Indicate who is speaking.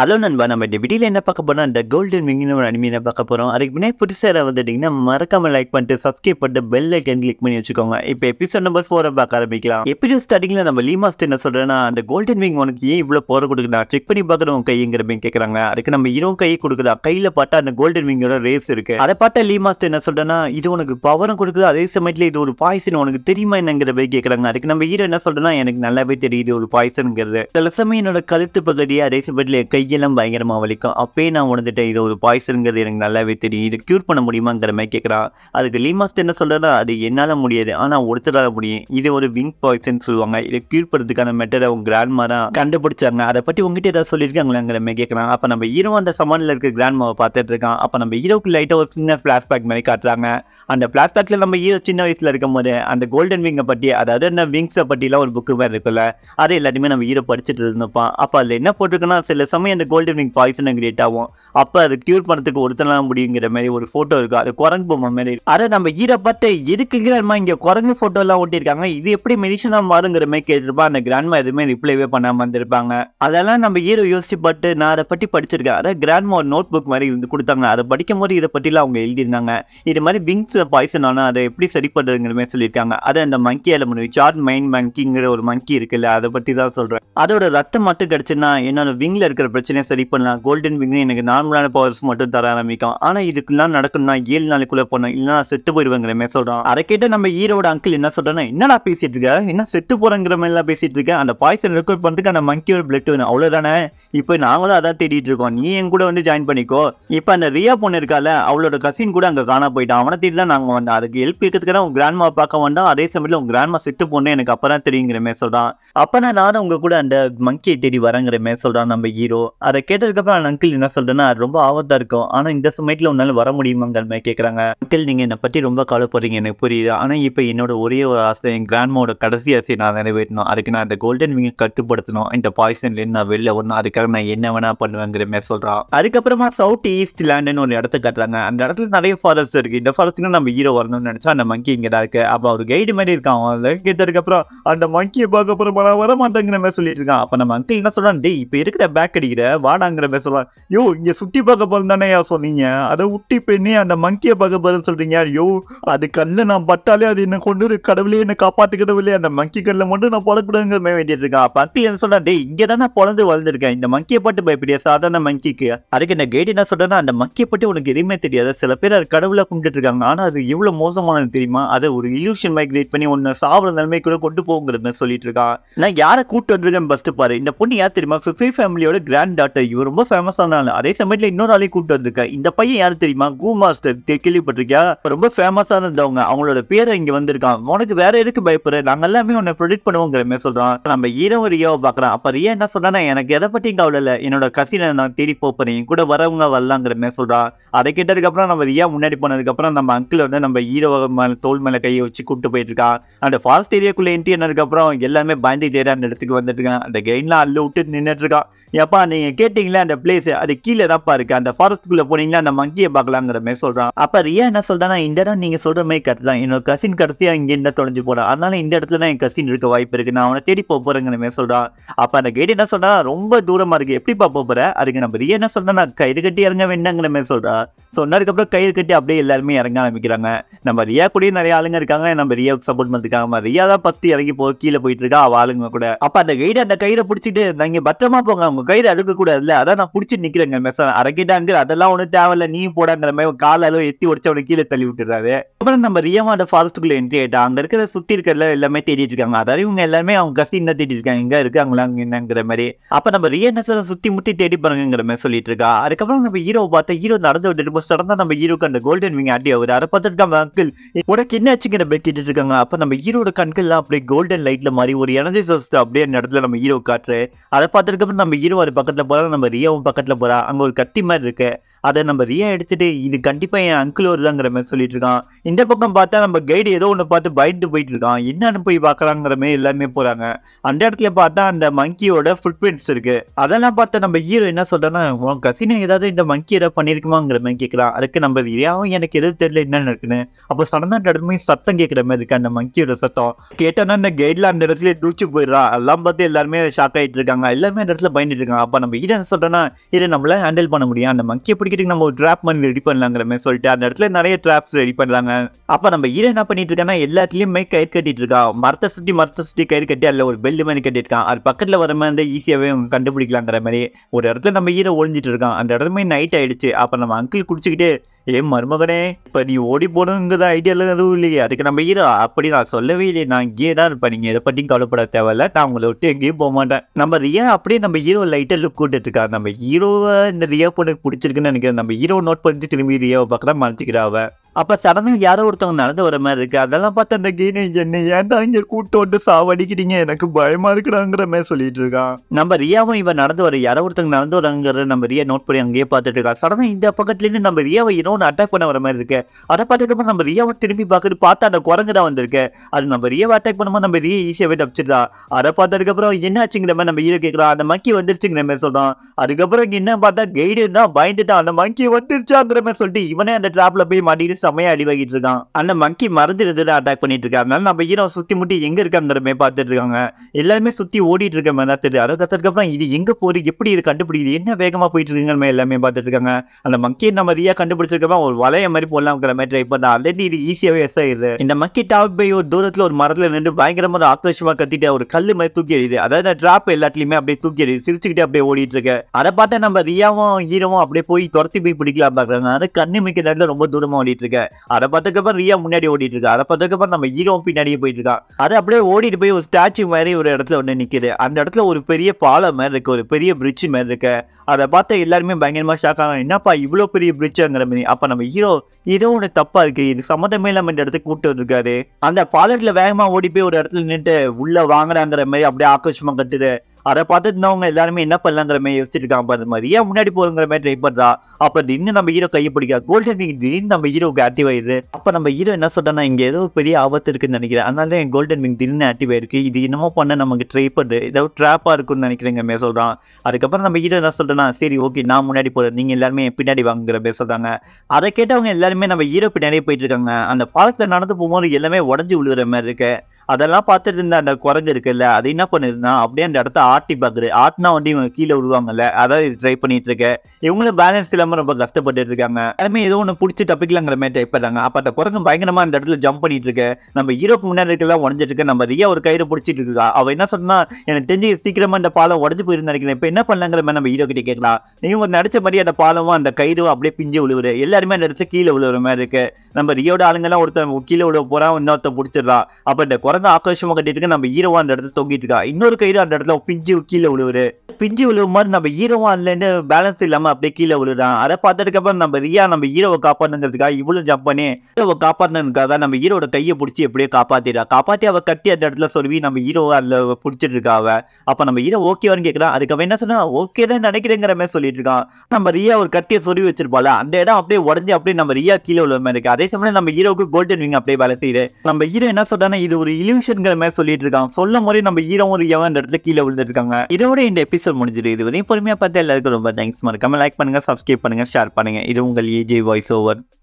Speaker 1: hello நண்பா நம்ம இந்த வீடியோவில் என்ன பார்க்க போகிறோம் அந்த கோல்டன் விங்கின ஒரு அனிமையை பார்க்க போகிறோம் அதுக்கு முன்னாடி புதுசாக வந்துட்டிங்கன்னா மறக்காமல் லைக் பண்ணிட்டு சப்ஸ்கிரைப் பண்ணிட்டு பெல் லைக்கன் கிளிக் பண்ணி வச்சுக்கோங்க இப்போ எபிசோட் நம்பர் ஃபோரை பார்க்க ஆரம்பிக்கலாம் எபிசோட் ஸ்டார்டிங்கில் நம்ம லீமாஸ்ட் என்ன சொல்கிறேன்னா அந்த கோல்டன் விங் உனக்கு ஏன் இவ்வளோ போற கொடுக்குறா செக் பண்ணி பார்க்குற உங்க கைங்கிற மீன் கேட்குறாங்க அதுக்கு நம்ம இரவு கையை கொடுக்குறா கையில் பார்த்தா அந்த கோல்டன் விங்கோட ரேஸ் இருக்கு அதை பார்த்தா லீமாஸ்ட் என்ன சொல்கிறேன்னா இது உனக்கு பவரும் கொடுக்குது அதே சமயத்தில் இது ஒரு பாய்சன் உனக்கு தெரியுமா என்னங்கிற போய் கேட்குறாங்க அதுக்கு நம்ம ஹீரோ என்ன சொல்கிறேன்னா எனக்கு நல்லாவே தெரியுது ஒரு பாய்சனுங்கிறது சில சமயம் என்னோட கழுத்து பகுதியை அதே சமயத்தில் கை கையெல்லாம் பயங்கரமாக வலிக்கும் அப்பயே நான் உணர்ந்துட்டேன் இது ஒரு பாய்சனுங்கிறது எனக்கு நல்லாவே தெரியும் இது க்யூர் பண்ண முடியுமாங்கிற மாதிரி கேட்குறான் அதுக்கு லீமாஸ்ட் என்ன சொல்கிறா அது என்னால் முடியாது ஆனால் ஒருத்தரால் முடியும் இது ஒரு விங் பாய்சன் சொல்லுவாங்க இதை க்யூர் பண்ணுறதுக்கான மெட்டர் அவங்க கிராண்ட் தான் கண்டுபிடிச்சாங்க அதை பற்றி உங்ககிட்ட ஏதாவது சொல்லியிருக்காங்களாங்கிற மாதிரி கேட்குறான் அப்போ நம்ம ஹீரோ அந்த சமானில் இருக்க கிராண்ட்மாவை பார்த்துட்டு இருக்கான் அப்போ நம்ம ஹீரோக்கு லைட்டாக ஒரு சின்ன ஃப்ளாஷ்பேக் மாதிரி காட்டுறாங்க அந்த ஃப்ளாஷ்பேக்கில் நம்ம ஹீரோ சின்ன வயசில் இருக்கும்போது அந்த கோல்டன் விங்கை பற்றி அதாவது அந்த விங்ஸை பற்றிலாம் ஒரு புக்கு மாதிரி இருக்குல்ல அது எல்லாத்தையுமே நம்ம ஹீரோ படிச்சுட்டு இருந்தப்பான் அப்போ அதில் என்ன போட்டிருக்குன்னா சில சமயம் எல்லாமே இந்த கோல்டு வினிங் பாய்சன் கிரியேட் ஆகும் அப்போ அது க்யூர் பண்ணுறதுக்கு ஒருத்தனா முடியுங்கிற மாதிரி ஒரு ஃபோட்டோ இருக்கும் அது குரங்கு பொம்மை மாதிரி அதை நம்ம பார்த்து இருக்குங்கிற மாதிரி இங்கே குரங்கு ஃபோட்டோலாம் ஒட்டியிருக்காங்க இது எப்படி மெடிஷனாக மாறுங்கிற மாதிரி கேட்டிருப்பா அந்த கிராண்ட்மா எதுவுமே ரிப்ளைவே பண்ணாமல் வந்திருப்பாங்க அதெல்லாம் நம்ம ஈரோ யோசிச்சு பட்டு நான் அதை பற்றி படிச்சிருக்கேன் அதை கிராண்ட்மா ஒரு நோட் புக் மாதிரி வந்து கொடுத்தாங்க அதை படிக்கும் போது இதை பற்றிலாம் அவங்க எழுதியிருந்தாங்க இது மாதிரி பிங்ஸ் பாய்சன் ஆனால் அதை எப்படி சரி பண்ணுறதுங்கிற மாதிரி சொல்லியிருக்காங்க அதை அந்த மங்கி எலமெண்ட் சார்ட் மைன் மங்கிங்கிற ஒரு மங்கி இருக்குல்ல அதை பற்றி தான் சொல்கிறேன் அதோட ரத்தம் மட்டும் கிடச்சுன்னா என்னோட விங்கில் இருக்கிற பிரச்சனையை சரி பண்ணலாம் கோல்டன் விங்னு எனக்கு நான் நார்மலான பவர்ஸ் மட்டும் தர ஆரம்பிக்கும் ஆனா இதுக்குலாம் நடக்கணும்னா ஏழு நாளைக்குள்ள போனோம் இல்லைன்னா செத்து போயிடுவாங்கிற மாதிரி சொல்றான் அதை கேட்ட நம்ம ஹீரோட அங்கிள் என்ன சொல்கிறேன்னா என்னடா பேசிட்டு இருக்க என்ன செத்து போறங்கிற மாதிரி எல்லாம் பேசிட்டு இருக்க அந்த பாய்சன் ரெக்கார்ட் பண்றதுக்கு அந்த மங்கியோட பிளட் வேணும் அவ்வளவுதானே இப்போ நாங்களும் அதான் தேடிட்டு இருக்கோம் நீ என் கூட வந்து ஜாயின் பண்ணிக்கோ இப்போ அந்த ரியா பொண்ணு இருக்கால அவளோட கசின் கூட அங்க காணா போயிட்டான் அவனை தேடி தான் நாங்க வந்தோம் அதுக்கு ஹெல்ப் இருக்கிறதுக்கு உங்க கிராண்ட்மா பார்க்க வந்தோம் அதே சமயத்தில் உங்க கிராண்ட்மா செட்டு போனேன் எனக்கு அப்பதான் தெரியுங்கிற மாதிரி சொல்றான் நான் நானும் உங்க கூட அந்த மங்கியை தேடி வரங்கிற மாதிரி சொல்றான் நம்ம ஹீரோ அதை கேட்டதுக்கப்புறம் அந்த அங்கிள் என்ன சொல்றேன்னா ரொம்ப ஆபத்தாக இருக்கும் ஆனால் இந்த சமயத்தில் உன்னால் வர முடியுமாங்கிற மாதிரி கேட்குறாங்க மக்கள் நீங்கள் என்னை பற்றி ரொம்ப கவலைப்படுறீங்க எனக்கு புரியுது ஆனால் இப்போ என்னோட ஒரே ஒரு ஆசை என் கிராண்ட்மாவோட கடைசி ஆசையை நான் நிறைவேற்றணும் அதுக்கு நான் இந்த கோல்டன் விங்கை கட்டுப்படுத்தணும் இந்த பாய்சன்லேருந்து நான் வெளில வரணும் அதுக்காக நான் என்ன வேணா பண்ணுவேங்கிற மாதிரி சொல்கிறான் அதுக்கப்புறமா சவுத் ஈஸ்ட் லேண்டுன்னு ஒரு இடத்த கட்டுறாங்க அந்த இடத்துல நிறைய ஃபாரஸ்ட் இருக்குது இந்த ஃபாரஸ்ட்டுக்கு நம்ம ஹீரோ வரணும்னு நினச்சா அந்த மங்கி இங்கே தான் இருக்குது அப்போ ஒரு கைடு மாதிரி இருக்கான் அவன் கேட்டதுக்கப்புறம் அந்த மங்கியை பார்க்க அப்புறம் வர மாட்டேங்கிற மாதிரி சொல்லிட்டு இருக்கான் அப்போ நம்ம அங்கிள் என்ன சொல்கிறான் டே இப்போ இருக்கிற பேக் அடிக்கிற வாடாங்கிற மாதிரி சொல்கிறான் யோ இங்கே சுற்றி பார்க்க போறேன் தானே சொன்னீங்க அதை விட்டு போயினே அந்த மங்கியை பார்க்க போறேன்னு சொல்றீங்க ஐயோ அது கல்ல நான் பட்டாலே அது என்ன கொண்டு கடவுளே என்ன காப்பாத்துக்கிடவில்லை அந்த மங்கி கல்லை மட்டும் நான் பழக்கூடாதுங்க மேம் வேண்டிட்டு இருக்கேன் பட்டி என்ன சொல்றேன் டே இங்கே தானே பிறந்து வளர்ந்துருக்கேன் இந்த மங்கியை பாட்டு பயப்படியா சாதாரண மங்கிக்கு அதுக்கு இந்த கைடு என்ன சொல்றேன்னா அந்த மங்கியை பட்டி உனக்கு எதுவுமே தெரியாது சில பேர் அது கடவுளை கும்பிட்டு இருக்காங்க ஆனால் அது எவ்வளோ மோசமானது தெரியுமா அதை ஒரு இலியூஷன் மாதிரி கிரியேட் பண்ணி ஒன்று நிலைமை கூட கொண்டு போகுங்கிறது சொல்லிட்டு இருக்கான் நான் யாரை கூப்பிட்டு வந்திருக்கேன் பஸ்ட்டு பாரு இந்த பொண்ணு யார் தெரியுமா ஃபிஃப்டி ஃபேமிலியோட கிராண்ட் டாட்டர் இவர் ரொம்ப ஃபேமஸான அதே சமயம் கமெண்ட்ல இன்னொரு ஆளையும் கூப்பிட்டு வந்திருக்கேன் இந்த பையன் யாரு தெரியுமா கூ மாஸ்டர் கேள்விப்பட்டிருக்கியா ரொம்ப ஃபேமஸான இருந்தவங்க அவங்களோட பேரை இங்க வந்திருக்கான் உனக்கு வேற எதுக்கு பயப்படுற நாங்க எல்லாமே உன்னை ப்ரொடிக்ட் பண்ணுவோங்கிற மாதிரி சொல்றான் நம்ம ஈரோ ரியோ பாக்குறான் அப்ப ரியா என்ன சொல்றானா எனக்கு எதை பத்தி கவலை இல்லை என்னோட கசினை நான் தேடி போறேன் கூட வரவங்க வரலாங்கிற மாதிரி சொல்றான் அதை கேட்டதுக்கு அப்புறம் நம்ம ரியா முன்னாடி போனதுக்கப்புறம் நம்ம அங்கிள் வந்து நம்ம ஹீரோவை மேல தோல் மேல கையை வச்சு கூப்பிட்டு போயிட்டு இருக்கான் அந்த ஃபாரஸ்ட் ஏரியாக்குள்ள என்ட்ரி என்னதுக்கு அப்புறம் எல்லாமே பயந்து ஏரியா அந்த இடத்துக்கு வந்துட்டு இருக்கான் அந்த கெயின்லாம் அள்ளு விட்டு நின்றுட்டு இருக்கான் எப்பா நீங்கள் கேட்டீங்களா அந்த பிளேஸ் அது கீழே தான்ப்பா இருக்குது அந்த ஃபாரஸ்ட்டுக்குள்ளே போனீங்களா அந்த மங்கியை பார்க்கலாங்கிற மாதிரி சொல்கிறான் அப்போ ரியா என்ன சொல்கிறான்னா இந்த இடம் நீங்கள் சொல்கிற மாதிரி கரெக்ட் தான் என்னோட கசின் கடைசியாக இங்கே இருந்தால் தொலைஞ்சு போகிறான் அதனால இந்த இடத்துல தான் என் கசின் இருக்க வாய்ப்பு இருக்குது நான் அவனை தேடி போக போகிறேங்கிற மாதிரி சொல்கிறான் அப்போ அந்த கைடு என்ன சொல்றா ரொம்ப தூரமாக இருக்குது எப்படிப்பா போகிற அதுக்கு நம்ம ரியா என்ன சொல்கிறேன் நான் கயிறு கட்டி இறங்க வேண்டாங்கிற மாதிரி சொல்கிறா சொன்னதுக்கப்புறம் கயிறு கட்டி அப்படியே எல்லாருமே இறங்க ஆரம்பிக்கிறாங்க நம்ம ரியா கூடயும் நிறைய ஆளுங்க இருக்காங்க நம்ம ரியா சப்போர்ட் பண்ணிருக்காங்க ரியா தான் பத்து இறங்கி போ கீழே போயிட்டு இருக்கா அவள் ஆளுங்க கூட அப்போ அந்த கைடு அந்த கயிறை பிடிச்சிட்டு பத்திரமா போங்க அவங்க அவங்க கயிறு அறுக்கக்கூடாதுல்ல அதான் நான் புடிச்சு நிக்கிறேங்க மெஸ் அரக்கிட்டாங்கிற அதெல்லாம் ஒண்ணு தேவையில்ல நீ போடாங்கிற மாதிரி கால அளவு எத்தி உடச்சு அவனுக்கு கீழே தள்ளி விட்டுறாரு அப்புறம் நம்ம ரியமாட ஃபாரஸ்ட்டுக்குள்ள என்ட்ரி ஆயிட்டா அங்க இருக்கிற சுத்தி இருக்கிற எல்லாமே தேடிட்டு இருக்காங்க அதாவது இவங்க எல்லாமே அவங்க கசி என்ன தேடி இருக்காங்க எங்க இருக்காங்களா என்னங்கிற மாதிரி அப்ப நம்ம ரியனஸை சுத்தி முட்டி தேடி பாருங்கிற மாதிரி சொல்லிட்டு இருக்கா அதுக்கப்புறம் நம்ம ஹீரோ பார்த்தா ஹீரோ நடந்து விட்டு சடந்தா நம்ம ஹீரோக்கு அந்த கோல்டன் விங் அடி ஆகுது அதை பார்த்துட்டு அங்கிள் உடக்கு என்ன ஆச்சுங்கிற போய் கேட்டுட்டு இருக்காங்க அப்ப நம்ம ஹீரோட எல்லாம் அப்படியே கோல்டன் லைட்ல மாதிரி ஒரு எனர்ஜி சோர்ஸ் அப்படியே நடத்துல நம்ம ஹீரோ காட்டுறேன் அதை அப்புறம் நம்ம ஹீரோ ஒரு பக்கத்தில் போகிறாங்க நம்ம ரியாவும் பக்கத்தில் போகிறா அங்கே ஒரு கத்தி மாதிரி இருக்குது அதை நம்ம ரீ எடுத்துட்டு இது கண்டிப்பாக என் அங்கிள் வருதாங்கிற மாதிரி சொல்லிட்டு இருக்கான் இந்த பக்கம் பார்த்தா நம்ம கைடு ஏதோ ஒன்று பார்த்து பயந்து போயிட்டு இருக்கான் என்னன்னு போய் பார்க்கலாங்கிற மாதிரி எல்லாமே போகிறாங்க அந்த இடத்துல பார்த்தா அந்த மங்கியோட ஃபுட் பிரிண்ட்ஸ் இருக்கு அதெல்லாம் பார்த்தா நம்ம ஹீரோ என்ன சொல்றேன்னா உன் கசினை ஏதாவது இந்த மங்கி ஏதாவது பண்ணியிருக்குமாங்கிற மாதிரி கேட்கலாம் அதுக்கு நம்ம ரியாவும் எனக்கு எது தெரியல என்னன்னு இருக்குன்னு அப்போ சடந்த நடந்து சத்தம் கேட்குற மாதிரி இருக்கு அந்த மங்கியோட சத்தம் கேட்டோன்னா இந்த கைடில் அந்த இடத்துல தூச்சு போயிடுறா எல்லாம் பார்த்து எல்லாருமே ஷாக் ஆகிட்டு இருக்காங்க எல்லாமே அந்த இடத்துல பயந்துட்டு இருக்காங்க அப்போ நம்ம ஹீரோ என்ன சொல்றேன்னா இதை நம்மளால ஹேண்டில் பண்ண முடியும் அந்த மங்கி எப்படி சர்டிஃபிகேட்டுக்கு நம்ம ஒரு ட்ராப் மணி ரெடி பண்ணலாங்கிற மாதிரி சொல்லிட்டு அந்த இடத்துல நிறைய ட்ராப்ஸ் ரெடி பண்ணலாங்க அப்போ நம்ம ஹீரோ என்ன பண்ணிட்டு இருக்கானா எல்லாத்துலேயுமே கயிறு கட்டிட்டு இருக்கா மரத்தை சுற்றி மரத்தை சுற்றி கயிறு கட்டி அதில் ஒரு பெல்ட் மாதிரி கட்டியிருக்கான் அது பக்கத்தில் வர மாதிரி இருந்தால் ஈஸியாகவே கண்டுபிடிக்கலாங்கிற மாதிரி ஒரு இடத்துல நம்ம ஹீரோ ஒழிஞ்சிட்டு இருக்கான் அந்த இடத்துல நைட் ஆயிடுச்சு அப்போ நம்ம அங்கிள் குடிச்சிக்கிட்டு ஏ மருமகனே இப்போ நீ ஓடி போகணுங்கிற ஐடியாலாம் எதுவும் இல்லையே அதுக்கு நம்ம ஹீரோ அப்படி நான் சொல்லவே இல்லை நான் இங்கே தான் இருப்பேன் நீங்கள் இதை பற்றியும் கவலைப்பட தேவையில்ல நான் உங்களை விட்டு எங்கேயும் போக மாட்டேன் நம்ம ரியா அப்படியே நம்ம ஹீரோ லைட்டாக லுக் கூட்டிட்டு இருக்கா நம்ம ஹீரோவை இந்த ரியா பொண்ணுக்கு பிடிச்சிருக்குன்னு நினைக்கிறேன் நம்ம ஹீரோ நோட் பண்ணிட்டு திரும்பி ரியாவை தான் மறைச்சிக்கிறாவ அப்போ சடனாக யாரோ ஒருத்தவங்க நடந்து வர மாதிரி இருக்குது அதெல்லாம் பார்த்து அந்த கீனை என்ன ஏன்டா இங்கே கூட்டு வந்து சாவடிக்கிறீங்க எனக்கு பயமாக இருக்கிறாங்கிற மாதிரி சொல்லிட்டு இருக்கான் நம்ம ரியாவும் இவன் நடந்து வர யாரோ ஒருத்தவங்க நடந்து வராங்கிற நம்ம ரியா நோட் பண்ணி அங்கேயே பார்த்துட்டு இருக்கான் சடனாக இந்த பக்கத்துலேருந்து நம்ம ரியாவை இன்னொன்று அட்டாக் பண்ண வர மாதிரி இருக்கு அதை பார்த்துட்டு நம்ம ரியாவை திரும்பி பார்க்குறது பார்த்தா அந்த குரங்கு தான் வந்திருக்கு அது நம்ம ரியாவை அட்டாக் பண்ணும்போது நம்ம ரியா ஈஸியாகவே தப்பிச்சிடா அதை பார்த்ததுக்கப்புறம் என்ன ஆச்சுங்கிற மாதிரி நம்ம ஈரோ கேட்கலாம் அந்த மக்கி வந்துருச்சுங்கிற மாதிரி சொல்கிறான் அதுக்கப்புறம் என்ன பார்த்தா கைடு தான் பயந்துட்டான் அந்த மக்கி வந்துருச்சாங்கிற மாதிரி சொல்லிட்டு இவனே அந்த ட்ராப்பில் போய் மாட்டிக்கிட்டு செமையா அடிவாகிட்டு இருக்கான் அந்த மங்கி மறந்து இருந்துட்டு அட்டாக் பண்ணிட்டு இருக்கா மேம் நம்ம ஹீரோ சுத்தி முட்டி எங்க இருக்க மாதிரி பார்த்துட்டு இருக்காங்க எல்லாருமே சுத்தி ஓடிட்டு இருக்க மாதிரி தான் தெரியுது அதுக்கு அதுக்கப்புறம் இது எங்க போகுது எப்படி இது கண்டுபிடிக்குது என்ன வேகமா போயிட்டு இருக்குங்க எல்லாமே பார்த்துட்டு இருக்காங்க அந்த மங்கி நம்ம ரீயா கண்டுபிடிச்சிருக்கப்ப ஒரு வலைய மாதிரி போடலாம்ங்கிற மாதிரி ட்ரை பண்ணா ஆல்ரெடி இது ஈஸியாகவே எஸ் ஆயிடுது இந்த மக்கி டாப் போய் ஒரு தூரத்தில் ஒரு மரத்தில் நின்று பயங்கரமான ஆக்ரோஷமாக கத்திட்டு ஒரு கல் மாதிரி தூக்கி எறியுது அதாவது ட்ராப் எல்லாத்துலயுமே அப்படியே தூக்கி எறியுது சிரிச்சுக்கிட்டே அப்படியே ஓடிட்டு இருக்கு அதை பார்த்தா நம்ம ரியாவும் ஹீரோவும் அப்படியே போய் துரத்தி போய் பிடிக்கலாம் பாக்குறாங்க அதை கண்ணு மிக்க நேரத்தில் ரொம்ப தூரமாக ஓடிட்டு இருக்கு இருக்கேன் அதை பார்த்ததுக்கப்புறம் ரியா முன்னாடி ஓடிட்டு இருக்கா அதை பார்த்ததுக்கப்புறம் நம்ம ஹீரோ பின்னாடியே போயிட்டு இருக்கான் அதை அப்படியே ஓடிட்டு போய் ஒரு ஸ்டாச்சு மாதிரி ஒரு இடத்துல ஒன்று நிற்கிது அந்த இடத்துல ஒரு பெரிய பாலம் மாதிரி இருக்கு ஒரு பெரிய பிரிட்ஜ் மாதிரி இருக்கு அதை பார்த்து எல்லாருமே பயங்கரமாக ஷாக் ஆகும் என்னப்பா இவ்வளோ பெரிய பிரிட்ஜாங்கிற மாதிரி அப்போ நம்ம ஹீரோ இதோ ஒன்று தப்பாக இருக்கு இது சம்மந்தமே இல்லாமல் இந்த இடத்துக்கு கூப்பிட்டு வந்திருக்காரு அந்த பாலத்தில் வேகமாக ஓடி போய் ஒரு இடத்துல நின்று உள்ளே வாங்குறாங்கிற மாதிரி அப்படியே ஆக்ரோஷமாக கட்டுது அதை பார்த்துட்டு இருந்தவங்க எல்லாருமே என்ன பண்ணலாங்கிற மாதிரி யோசிச்சுட்டு இருக்காங்க பாரு மாதிரி ஏன் முன்னாடி போகிறங்கிற மாதிரி ட்ரை பண்ணுறா அப்போ தின்னு நம்ம ஹீரோ கையை பிடிக்கா கோல்டன் விங் திடீர்னு நம்ம ஹீரோக்கு ஆக்டிவ் ஆயிடுது அப்போ நம்ம ஹீரோ என்ன சொல்றேன்னா இங்கே ஏதோ பெரிய ஆபத்து இருக்குன்னு நினைக்கிறேன் அதனால என் கோல்டன் விங் திடீர்னு ஆக்டிவ் ஆயிருக்கு இது என்னமோ பண்ண நமக்கு ட்ரை பண்ணுறது ஏதோ ட்ராப்பாக இருக்கும்னு நினைக்கிறேங்க மாரி சொல்கிறான் அதுக்கப்புறம் நம்ம ஹீரோ என்ன சொல்கிறேன்னா சரி ஓகே நான் முன்னாடி போகிறேன் நீங்கள் எல்லாருமே பின்னாடி வாங்குற மாதிரி சொல்கிறாங்க அதை கேட்டவங்க எல்லாருமே நம்ம ஹீரோ பின்னாடியே போயிட்டு இருக்காங்க அந்த பாலத்தில் நடந்து போகும்போது எல்லாமே உடஞ்சி விழுகிற மாதிரி இருக்கு அதெல்லாம் பார்த்துட்டு இருந்தா அந்த குரங்கு இருக்குல்ல அது என்ன பண்ணுதுன்னா அப்படியே அந்த இடத்த ஆட்டி பார்க்குது ஆட்டினா வந்து இவங்க கீழே விடுவாங்கல்ல அதான் ட்ரை பண்ணிட்டு இருக்கேன் இவங்களும் பேலன்ஸ் இல்லாமல் ரொம்ப கஷ்டப்பட்டு இருக்காங்க அதுமாதிரி ஏதோ ஒன்று பிடிச்சி தப்பிக்கலாங்கிற மாதிரி ட்ரை பண்ணுறாங்க அப்போ அந்த குரங்கு பயங்கரமாக அந்த இடத்துல ஜம்ப் பண்ணிட்டு இருக்கேன் நம்ம ஹீரோக்கு முன்னாடி இருக்கலாம் உடஞ்சிட்டு இருக்கு நம்ம ரியா ஒரு கயிறு பிடிச்சிட்டு இருக்கா அவள் என்ன சொன்னா எனக்கு தெரிஞ்சு சீக்கிரமா அந்த பாலம் உடஞ்சு போயிருந்து நினைக்கிறேன் இப்போ என்ன பண்ணலாங்கிற மாதிரி நம்ம ஹீரோ கிட்ட கேட்கலாம் இவங்க நடிச்ச மாதிரி அந்த பாலமும் அந்த கயிறும் அப்படியே பிஞ்சு விழுவுரு எல்லாருமே அந்த இடத்துல கீழே விழுவுற மாதிரி இருக்கு நம்ம ரியோட ஆளுங்கெல்லாம் ஒருத்தர் கீழே விழுவ போகிறான் இன்னொருத்தன் பிடிச்சிடலாம் அப்போ இந்த பிறந்த ஆக்ரோஷமாக கட்டிட்டு நம்ம ஹீரோவா அந்த இடத்துல தொங்கிட்டு இருக்கா இன்னொரு கைடு அந்த இடத்துல பிஞ்சு கீழே விழுவுரு பிஞ்சு விழுவு மாதிரி நம்ம ஹீரோவா இல்லைன்னு பேலன்ஸ் இல்லாம அப்படியே கீழே விழுறான் அதை பார்த்ததுக்கு அப்புறம் நம்ம ரியா நம்ம ஹீரோவை காப்பாடுங்கிறதுக்காக இவ்வளவு ஜம்ப் பண்ணி ஹீரோவை காப்பாடுனதுக்காக தான் நம்ம ஹீரோட கையை பிடிச்சி எப்படியோ காப்பாத்திடா காப்பாத்தி அவ கட்டி அந்த இடத்துல சொல்லி நம்ம ஹீரோவை அதுல பிடிச்சிட்டு இருக்கா அவ அப்ப நம்ம ஹீரோ ஓகேவான்னு கேட்கலாம் அதுக்கு என்ன சொன்னா ஓகே தான் நினைக்கிறேங்கிற மாதிரி சொல்லிட்டு இருக்கான் நம்ம ரியா ஒரு கட்டியை சொல்லி வச்சிருப்பாள் அந்த இடம் அப்படியே உடஞ்சி அப்படியே நம்ம ரியா கீழே விழுவ மாதிரி இருக்கு அதே சமயம் நம்ம ஹீரோவுக்கு கோல்டன் விங் அப்படியே வேலை செய்யுது நம்ம ஹீரோ என்ன சொல்றாங்க இது ஒரு இலியூஷன்கள் மாதிரி சொல்லிட்டு இருக்கான் சொல்ல முறையே நம்ம ஹீரோவும் ஒரு அந்த இடத்துல கீழே விழுந்துருக்காங்க இதோட இந்த எபிசோட் முடிஞ்சிருக்கு இது வரையும் பொறுமையாக பார்த்து எல்லாருக்கும் ரொம்ப தேங்க்ஸ் மறக்காம லைக் பண்ணுங்க சப்ஸ்கிரைப் பண்ணுங்க ஷேர் பண்ணுங்க இது உங்கள் ஏஜே வாய்ஸ் ஓவர்